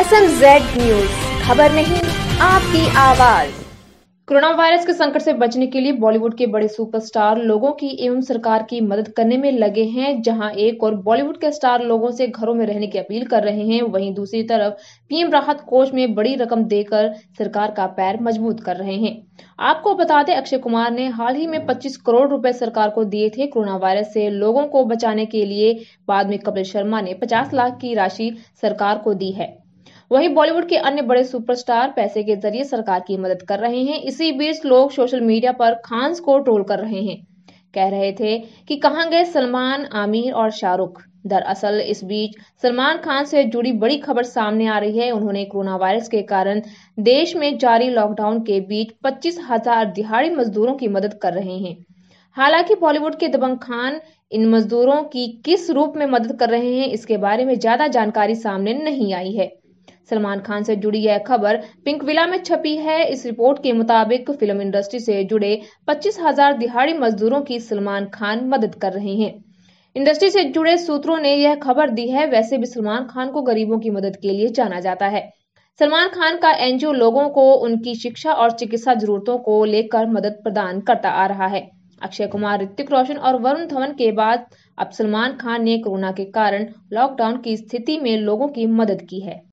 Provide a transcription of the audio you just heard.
S Z news खबर नहीं आपकी आवाज कोरोना वायरस के संकट से बचने के लिए बॉलीवुड के बड़े सुपरस्टार लोगों की एवं सरकार की मदद करने में लगे हैं जहां एक और बॉलीवुड के स्टार लोगों से घरों में रहने की अपील कर रहे हैं वहीं दूसरी तरफ पीएम राहत कोष में बड़ी रकम देकर सरकार का पैर मजबूत कर रहे हैं आपको बता दें अक्षय कुमार ने हाल ही में 25 करोड़ रुपए सरकार को दिए थे कोरोना वायरस से लोगों को बचाने के लिए बाद में कपिल शर्मा ने 50 लाख की राशि सरकार को दी है वहीं बॉलीवुड के अन्य बड़े सुपरस्टार पैसे के जरिए सरकार की मदद कर रहे हैं इसी बीच लोग सोशल मीडिया पर खान को ट्रोल कर रहे हैं कह रहे थे कि कहां गए सलमान आमिर और शाहरुख दरअसल इस बीच सलमान खान से जुड़ी बड़ी खबर सामने आ रही है उन्होंने कोरोना वायरस के कारण देश में जारी लॉकडाउन के बीच पच्चीस हजार दिहाड़ी मजदूरों की मदद कर रहे हैं हालांकि बॉलीवुड के दबंग खान इन मजदूरों की किस रूप में मदद कर रहे हैं इसके बारे में ज्यादा जानकारी सामने नहीं आई है सलमान खान से जुड़ी यह खबर पिंकविला में छपी है इस रिपोर्ट के मुताबिक फिल्म इंडस्ट्री से जुड़े पच्चीस हजार दिहाड़ी मजदूरों की सलमान खान मदद कर रहे हैं इंडस्ट्री से जुड़े सूत्रों ने यह खबर दी है वैसे भी सलमान खान को गरीबों की मदद के लिए जाना जाता है सलमान खान का एनजीओ लोगों को उनकी शिक्षा और चिकित्सा जरूरतों को लेकर मदद प्रदान करता आ रहा है अक्षय कुमार ऋतिक रोशन और वरुण धवन के बाद अब सलमान खान ने कोरोना के कारण लॉकडाउन की स्थिति में लोगों की मदद की है